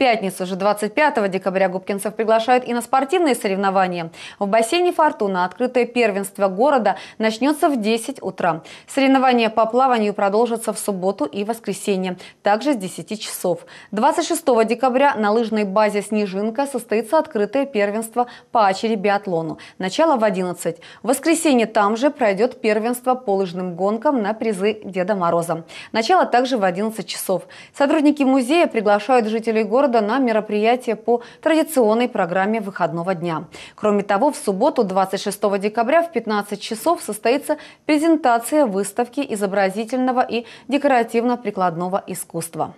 пятницу же 25 декабря губкинцев приглашают и на спортивные соревнования. В бассейне «Фортуна» открытое первенство города начнется в 10 утра. Соревнования по плаванию продолжатся в субботу и воскресенье, также с 10 часов. 26 декабря на лыжной базе «Снежинка» состоится открытое первенство по очереди биатлону. Начало в 11. В воскресенье там же пройдет первенство по лыжным гонкам на призы Деда Мороза. Начало также в 11 часов. Сотрудники музея приглашают жителей города города на мероприятие по традиционной программе выходного дня. Кроме того, в субботу 26 декабря в 15 часов состоится презентация выставки изобразительного и декоративно-прикладного искусства.